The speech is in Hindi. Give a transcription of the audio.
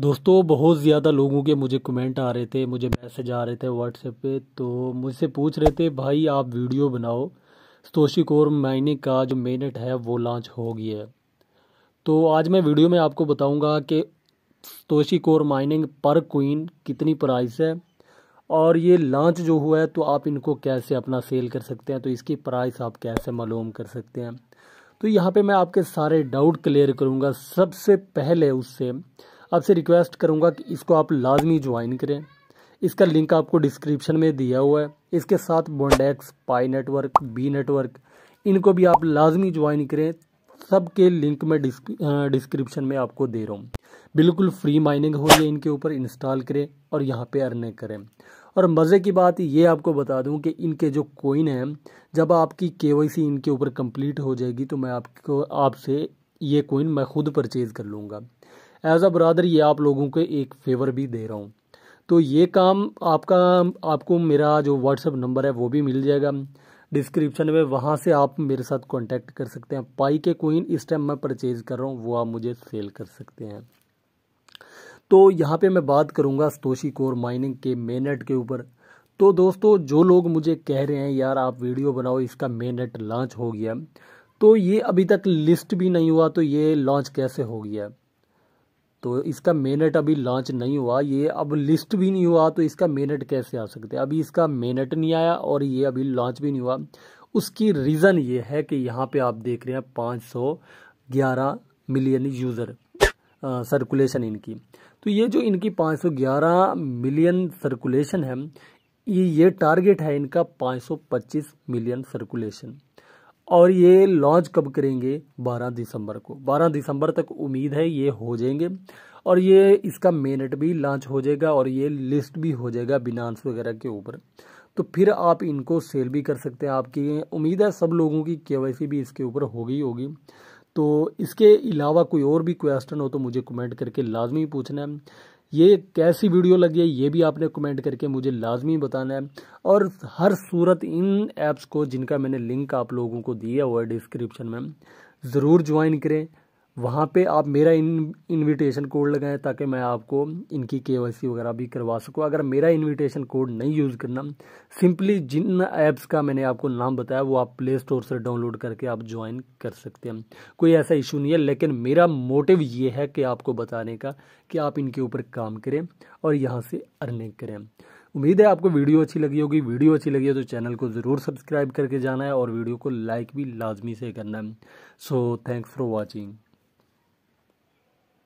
दोस्तों बहुत ज़्यादा लोगों के मुझे कमेंट आ रहे थे मुझे मैसेज आ रहे थे व्हाट्सएप पे तो मुझसे पूछ रहे थे भाई आप वीडियो बनाओ स्तोषी कौर मायने का जो मेनट है वो लॉन्च हो गया है तो आज मैं वीडियो में आपको बताऊंगा कि स्तोषी कौर माइनिंग पर क्वीन कितनी प्राइस है और ये लॉन्च जो हुआ है तो आप इनको कैसे अपना सेल कर सकते हैं तो इसकी प्राइस आप कैसे मालूम कर सकते हैं तो यहाँ पे मैं आपके सारे डाउट क्लियर करूँगा सबसे पहले उससे आपसे रिक्वेस्ट करूँगा कि इसको आप लाजमी ज्वाइन करें इसका लिंक आपको डिस्क्रिप्शन में दिया हुआ है इसके साथ Bondex pi network B network इनको भी आप लाजमी ज्वाइन करें सबके लिंक में डिस्क्रिप्शन में आपको दे रहा हूँ बिल्कुल फ्री माइनिंग हो जाए इनके ऊपर इंस्टॉल करें और यहाँ पे अर्निंग करें और मज़े की बात ये आपको बता दूँ कि इनके जो कोइन हैं जब आपकी के इनके ऊपर कंप्लीट हो जाएगी तो मैं आपको आपसे ये कोइन मैं खुद परचेज़ कर लूँगा एज अ ब्रदर ये आप लोगों को एक फेवर भी दे रहा हूँ तो ये काम आपका आपको मेरा जो व्हाट्सअप नंबर है वो भी मिल जाएगा डिस्क्रिप्शन में वहाँ से आप मेरे साथ कांटेक्ट कर सकते हैं पाई के कोइन इस टाइम मैं परचेज कर रहा हूँ वो आप मुझे सेल कर सकते हैं तो यहाँ पे मैं बात करूँगा स्तोशी कोर माइनिंग के मेनेट के ऊपर तो दोस्तों जो लोग मुझे कह रहे हैं यार आप वीडियो बनाओ इसका मेनेट लॉन्च हो गया तो ये अभी तक लिस्ट भी नहीं हुआ तो ये लॉन्च कैसे हो गया तो इसका मेनेट अभी लॉन्च नहीं हुआ ये अब लिस्ट भी नहीं हुआ तो इसका मेनेट कैसे आ सकते अभी इसका मेनेट नहीं आया और ये अभी लॉन्च भी नहीं हुआ उसकी रीज़न ये है कि यहाँ पे आप देख रहे हैं पाँच सौ ग्यारह मिलियन यूज़र सर्कुलेशन इनकी तो ये जो इनकी 511 मिलियन सर्कुलेशन है ये ये टारगेट है इनका पाँच मिलियन सर्कुलेशन और ये लॉन्च कब करेंगे 12 दिसंबर को 12 दिसंबर तक उम्मीद है ये हो जाएंगे और ये इसका मेनट भी लॉन्च हो जाएगा और ये लिस्ट भी हो जाएगा बिनांस वगैरह के ऊपर तो फिर आप इनको सेल भी कर सकते हैं आपकी उम्मीद है सब लोगों की के भी इसके ऊपर हो गई होगी तो इसके अलावा कोई और भी क्वेश्चन हो तो मुझे कमेंट करके लाजमी पूछना है ये कैसी वीडियो लगी है ये भी आपने कमेंट करके मुझे लाजमी बताना है और हर सूरत इन ऐप्स को जिनका मैंने लिंक आप लोगों को दिया हुआ है डिस्क्रिप्शन में ज़रूर ज्वाइन करें वहाँ पे आप मेरा इन इनविटेशन कोड लगाएं ताकि मैं आपको इनकी के वगैरह भी करवा सकूँ अगर मेरा इनविटेशन कोड नहीं यूज़ करना सिंपली जिन ऐप्स का मैंने आपको नाम बताया वो आप प्ले स्टोर से डाउनलोड करके आप ज्वाइन कर सकते हैं कोई ऐसा इशू नहीं है लेकिन मेरा मोटिव ये है कि आपको बताने का कि आप इनके ऊपर काम करें और यहाँ से अर्निंग करें उम्मीद है आपको वीडियो अच्छी लगी होगी वीडियो अच्छी लगी है तो चैनल को ज़रूर सब्सक्राइब करके जाना है और वीडियो को लाइक भी लाजमी से करना है सो थैंक्स फॉर वॉचिंग